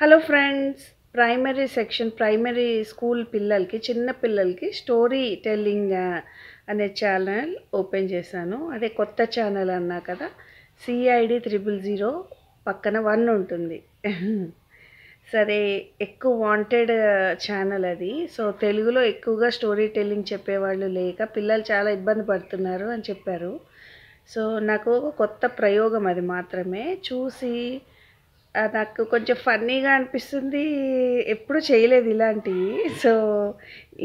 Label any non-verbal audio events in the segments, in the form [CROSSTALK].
hello friends primary section primary school పిల్లలకి చిన్న పిల్లలకి స్టోరీ టెల్లింగ్ uh, అనే ఛానల్ ఓపెన్ చేశాను అదే కొత్త ఛానల్ అన్నా కదా సిఐడి త్రిబుల్ జీరో పక్కన వన్ ఉంటుంది [LAUGHS] సరే ఎక్కువ వాంటెడ్ ఛానల్ uh, అది సో తెలుగులో ఎక్కువగా స్టోరీ టెల్లింగ్ చెప్పేవాళ్ళు లేక పిల్లలు చాలా ఇబ్బంది పడుతున్నారు అని చెప్పారు సో నాకు ఒక కొత్త ప్రయోగం అది మాత్రమే చూసి నాకు కొంచెం ఫన్నీగా అనిపిస్తుంది ఎప్పుడు చేయలేదు ఇలాంటివి సో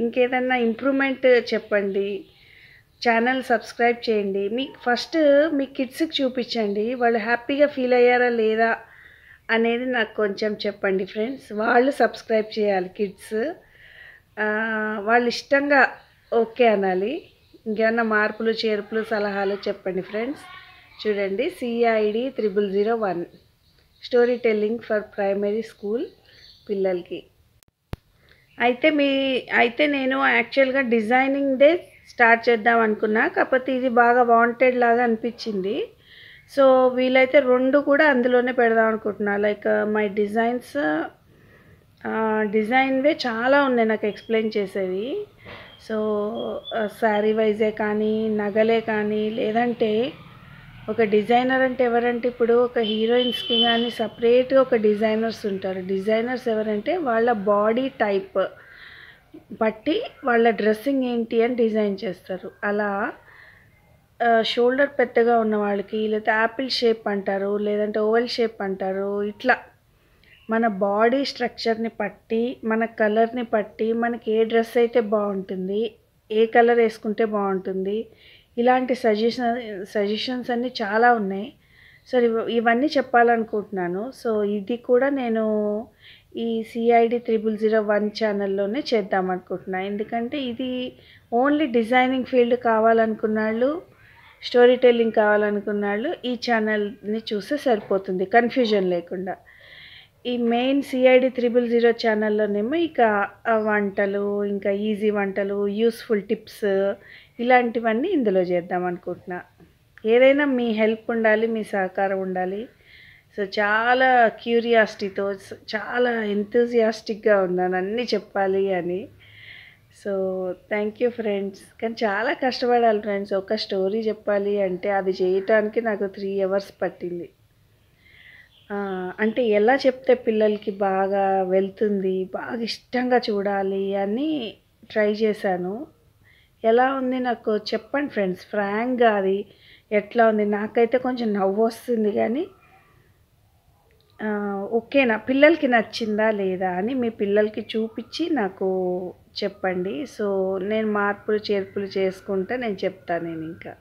ఇంకేదన్నా ఇంప్రూవ్మెంట్ చెప్పండి ఛానల్ సబ్స్క్రైబ్ చేయండి మీ ఫస్ట్ మీ కిడ్స్కి చూపించండి వాళ్ళు హ్యాపీగా ఫీల్ అయ్యారా లేదా అనేది నాకు కొంచెం చెప్పండి ఫ్రెండ్స్ వాళ్ళు సబ్స్క్రైబ్ చేయాలి కిడ్స్ వాళ్ళు ఇష్టంగా ఓకే అనాలి ఇంకేమన్నా మార్పులు చేర్పులు సలహాలు చెప్పండి ఫ్రెండ్స్ చూడండి CID triple zero one storytelling for primary school పిల్లలకి అయితే మీ అయితే నేను యాక్చువల్గా డిజైనింగ్ డే స్టార్ట్ చేద్దాం అనుకున్నా కాకపోతే ఇది బాగా వాంటెడ్ లాగా అనిపించింది సో వీలైతే రెండు కూడా అందులోనే పెడదాం అనుకుంటున్నా లైక్ మై డిజైన్స్ డిజైన్వే చాలా ఉన్నాయి నాకు ఎక్స్ప్లెయిన్ చేసేవి సో శారీ uh, వైజే కానీ నగలే కానీ లేదంటే ఒక డిజైనర్ అంటే ఎవరంటే ఇప్పుడు ఒక హీరోయిన్స్కి కానీ సపరేట్గా ఒక డిజైనర్స్ ఉంటారు డిజైనర్స్ ఎవరంటే వాళ్ళ బాడీ టైప్ బట్టి వాళ్ళ డ్రెస్సింగ్ ఏంటి అని డిజైన్ చేస్తారు అలా షోల్డర్ పెద్దగా ఉన్న వాళ్ళకి లేకపోతే యాపిల్ షేప్ అంటారు లేదంటే ఓవెల్ షేప్ అంటారు ఇట్లా మన బాడీ స్ట్రక్చర్ని పట్టి మన కలర్ని పట్టి మనకి ఏ డ్రెస్ అయితే బాగుంటుంది ఏ కలర్ వేసుకుంటే బాగుంటుంది ఇలాంటి సజెషన్ సజెషన్స్ అన్నీ చాలా ఉన్నాయి సో ఇవన్నీ చెప్పాలనుకుంటున్నాను సో ఇది కూడా నేను ఈ సిఐడి త్రిబుల్ జీరో వన్ ఛానల్లోనే చేద్దాం అనుకుంటున్నాను ఎందుకంటే ఇది ఓన్లీ డిజైనింగ్ ఫీల్డ్ కావాలనుకున్న వాళ్ళు స్టోరీ టెల్లింగ్ కావాలనుకున్న వాళ్ళు ఈ ఛానల్ని చూస్తే సరిపోతుంది కన్ఫ్యూజన్ లేకుండా ఈ మెయిన్ సిఐడి త్రిబుల్ జీరో ఛానల్లోనేమో ఇక వంటలు ఇంకా ఈజీ వంటలు యూస్ఫుల్ టిప్స్ ఇలాంటివన్నీ ఇందులో చేద్దాం అనుకుంటున్నా ఏదైనా మీ హెల్ప్ ఉండాలి మీ సహకారం ఉండాలి సో చాలా క్యూరియాసిటీతో చాలా ఎంతూజియాస్టిక్గా ఉన్నాను అన్నీ చెప్పాలి అని సో థ్యాంక్ యూ ఫ్రెండ్స్ కానీ చాలా కష్టపడాలి ఫ్రెండ్స్ ఒక స్టోరీ చెప్పాలి అంటే అది చేయటానికి నాకు త్రీ అవర్స్ పట్టింది అంటే ఎలా చెప్తే పిల్లలకి బాగా వెళ్తుంది బాగా ఇష్టంగా చూడాలి అని ట్రై చేశాను ఎలా ఉంది నాకు చెప్పండి ఫ్రెండ్స్ ఫ్రాంక్గా అది ఎట్లా ఉంది నాకైతే కొంచెం నవ్వు వస్తుంది కానీ ఓకేనా పిల్లలకి నచ్చిందా లేదా అని మీ పిల్లలకి చూపించి నాకు చెప్పండి సో నేను మార్పులు చేర్పులు చేసుకుంటే నేను చెప్తాను నేను ఇంకా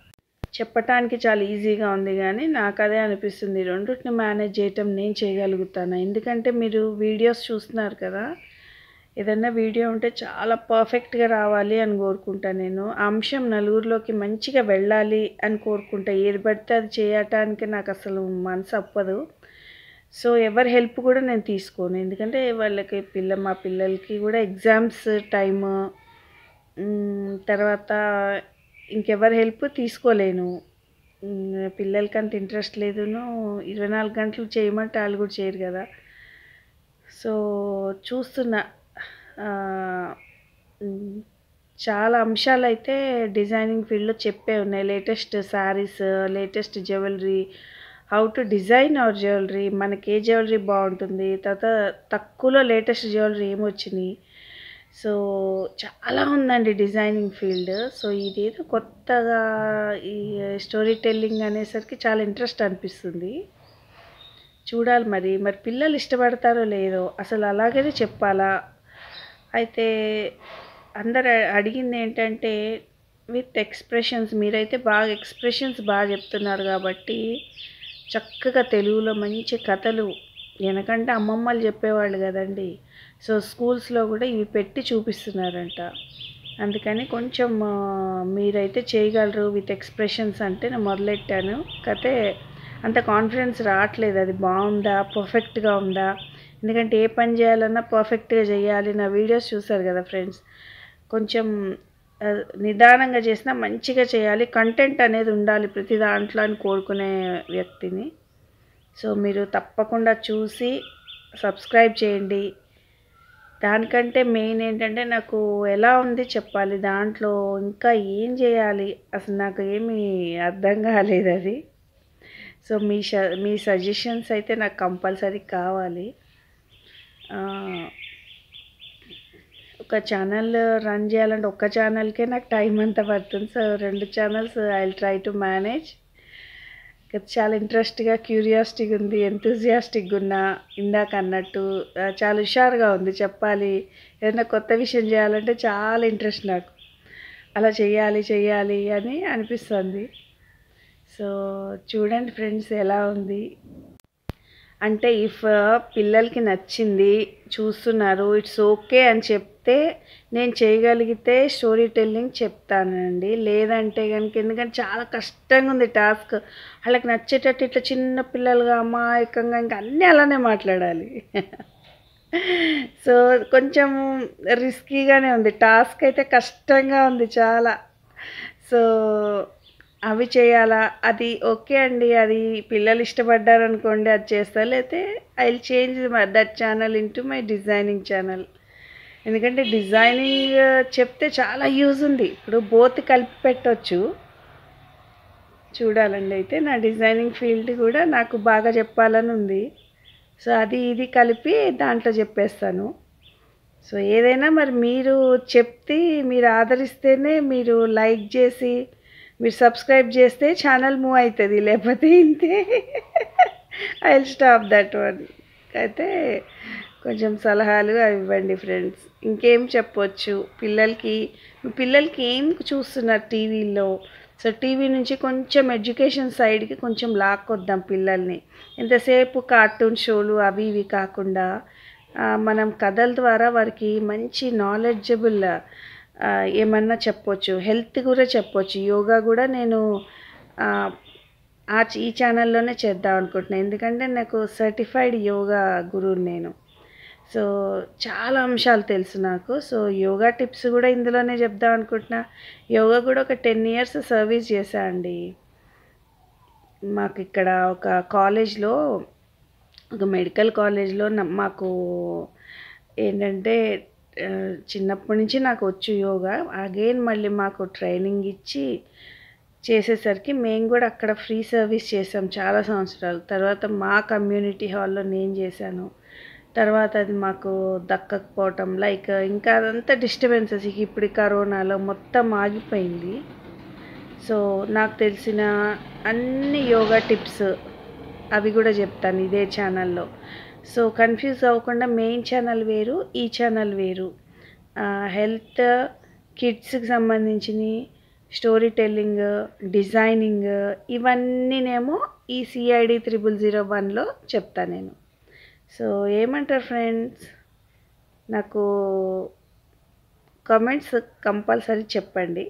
చెప్పటానికి చాలా ఈజీగా ఉంది కానీ నాకు అదే అనిపిస్తుంది రెండింటిని మేనేజ్ చేయటం నేను చేయగలుగుతాను ఎందుకంటే మీరు వీడియోస్ చూస్తున్నారు కదా ఏదైనా వీడియో ఉంటే చాలా పర్ఫెక్ట్గా రావాలి అని కోరుకుంటా నేను అంశం నలుగురిలోకి మంచిగా వెళ్ళాలి అని కోరుకుంటా ఏది పడితే అది చేయటానికి నాకు అసలు మనసు అప్పదు సో ఎవరి హెల్ప్ కూడా నేను తీసుకోను ఎందుకంటే వాళ్ళకి పిల్ల మా పిల్లలకి కూడా ఎగ్జామ్స్ టైమ్ తర్వాత ఇంకెవరి హెల్ప్ తీసుకోలేను పిల్లలకంత ఇంట్రెస్ట్ లేదును ఇరవై నాలుగు గంటలు చేయమంటే వాళ్ళు కూడా చేయరు కదా సో చూస్తున్నా చాలా అంశాలు అయితే డిజైనింగ్ ఫీల్డ్లో చెప్పే ఉన్నాయి latest saris latest jewellery how to design our jewellery మనకి ఏ జ్యువెలరీ బాగుంటుంది తర్వాత తక్కువలో లేటెస్ట్ జ్యువెలరీ ఏమొచ్చినాయి సో చాలా ఉందండి డిజైనింగ్ ఫీల్డ్ సో ఇదేదో కొత్తగా ఈ స్టోరీ టెల్లింగ్ అనేసరికి చాలా ఇంట్రెస్ట్ అనిపిస్తుంది చూడాలి మరి మరి పిల్లలు ఇష్టపడతారో లేదో అసలు అలాగనే చెప్పాలా అయితే అందరు అడిగింది ఏంటంటే విత్ ఎక్స్ప్రెషన్స్ మీరైతే బాగా ఎక్స్ప్రెషన్స్ బాగా చెప్తున్నారు కాబట్టి చక్కగా తెలుగులో మంచి కథలు వెనకంటే అమ్మమ్మలు చెప్పేవాళ్ళు కదండి సో స్కూల్స్లో కూడా ఇవి పెట్టి చూపిస్తున్నారంట అందుకని కొంచెం మీరైతే చేయగలరు విత్ ఎక్స్ప్రెషన్స్ అంటే నేను మొదలెట్టాను కాకపోతే అంత కాన్ఫిడెన్స్ రావట్లేదు అది బాగుందా పర్ఫెక్ట్గా ఉందా ఎందుకంటే ఏ పని చేయాలన్నా పర్ఫెక్ట్గా చేయాలి నా వీడియోస్ చూసారు కదా ఫ్రెండ్స్ కొంచెం నిదానంగా చేసినా మంచిగా చేయాలి కంటెంట్ అనేది ఉండాలి ప్రతి దాంట్లో అని కోరుకునే వ్యక్తిని సో మీరు తప్పకుండా చూసి సబ్స్క్రైబ్ చేయండి దానికంటే మెయిన్ ఏంటంటే నాకు ఎలా ఉంది చెప్పాలి దాంట్లో ఇంకా ఏం చేయాలి అసలు నాకు ఏమీ అర్థం కాలేదు అది సో మీ మీ సజెషన్స్ అయితే నాకు కంపల్సరీ కావాలి ఒక ఛానల్ రన్ చేయాలంటే ఒక ఛానల్కే నాకు టైం అంతా పడుతుంది సో రెండు channels I try to manage చాలా ఇంట్రెస్ట్గా క్యూరియాసిటీగా ఉంది ఎంతూజియాస్టిక్గా ఉన్నా ఇందాక అన్నట్టు చాలా హుషారుగా ఉంది చెప్పాలి ఏదైనా కొత్త విషయం చేయాలంటే చాలా ఇంట్రెస్ట్ నాకు అలా చేయాలి చేయాలి అని అనిపిస్తుంది సో చూడండి ఫ్రెండ్స్ ఎలా ఉంది అంటే ఇఫ్ పిల్లలకి నచ్చింది చూస్తున్నారు ఇట్స్ ఓకే అని చెప్తే నేను చేయగలిగితే స్టోరీ టెల్లింగ్ చెప్తానండి లేదంటే కనుక ఎందుకంటే చాలా కష్టంగా ఉంది టాస్క్ వాళ్ళకి నచ్చేటట్టు ఇట్లా చిన్న పిల్లలుగా అమాయకంగా ఇంకా అన్నీ అలానే మాట్లాడాలి సో కొంచెం రిస్కీగానే ఉంది టాస్క్ అయితే కష్టంగా ఉంది చాలా సో అవి చేయాలా అది ఓకే అండి అది పిల్లలు ఇష్టపడ్డారు అనుకోండి అది చేస్తా లేతే I will change that channel into my designing channel ఎందుకంటే డిజైనింగ్ uh, చెప్తే చాలా యూజ్ ఉంది ఇప్పుడు బోత్ కలిపి పెట్టవచ్చు చూడాలండి అయితే నా డిజైనింగ్ ఫీల్డ్ కూడా నాకు బాగా చెప్పాలని ఉంది సో అది ఇది కలిపి దాంట్లో చెప్పేస్తాను సో ఏదైనా మరి మీరు చెప్తే మీరు ఆదరిస్తేనే మీరు లైక్ చేసి మీరు సబ్స్క్రైబ్ చేస్తే ఛానల్ మూవ్ అవుతుంది లేకపోతే ఇంతే I will stop that one అయితే కొంచెం సలహాలు అవి ఇవ్వండి ఫ్రెండ్స్ ఇంకేం చెప్పొచ్చు పిల్లలకి పిల్లలకి ఏం చూస్తున్నారు టీవీలో సో టీవీ నుంచి కొంచెం ఎడ్యుకేషన్ సైడ్కి కొంచెం లాక్కొద్దాం పిల్లల్ని ఎంతసేపు కార్టూన్ షోలు అవి ఇవి కాకుండా మనం కథల ద్వారా వారికి మంచి నాలెడ్జబుల్ ఏమన్నా చెప్పొచ్చు హెల్త్ కూడా చెప్పొచ్చు యోగా కూడా నేను ఆ ఈ ఛానల్లోనే చేద్దాం అనుకుంటున్నాను ఎందుకంటే నాకు సర్టిఫైడ్ యోగా గురువు నేను సో చాలా అంశాలు తెలుసు నాకు సో యోగా టిప్స్ కూడా ఇందులోనే చెప్దాం అనుకుంటున్నా యోగా కూడా ఒక టెన్ ఇయర్స్ సర్వీస్ చేశా అండి మాకు ఇక్కడ ఒక కాలేజ్లో ఒక మెడికల్ కాలేజ్లో మాకు ఏంటంటే చిన్నప్పటి నుంచి నాకు వచ్చు యోగా అగైన్ మళ్ళీ మాకు ట్రైనింగ్ ఇచ్చి చేసేసరికి మేము కూడా అక్కడ ఫ్రీ సర్వీస్ చేసాం చాలా సంవత్సరాలు తర్వాత మా కమ్యూనిటీ హాల్లో నేను చేశాను తర్వాత అది మాకు దక్కకపోవటం లైక్ ఇంకా అదంతా డిస్టర్బెన్సెస్ ఇప్పుడు కరోనాలో మొత్తం ఆగిపోయింది సో నాకు తెలిసిన అన్ని యోగా టిప్స్ అవి కూడా చెప్తాను ఇదే ఛానల్లో సో కన్ఫ్యూజ్ అవ్వకుండా మెయిన్ ఛానల్ వేరు ఈ ఛానల్ వేరు హెల్త్ కిడ్స్కి సంబంధించిన స్టోరీ టెల్లింగ్ డిజైనింగ్ ఇవన్నీనేమో ఈ సిఐడి త్రిబుల్ జీరో వన్లో చెప్తాను నేను సో ఏమంటారు ఫ్రెండ్స్ నాకు కమెంట్స్ కంపల్సరీ చెప్పండి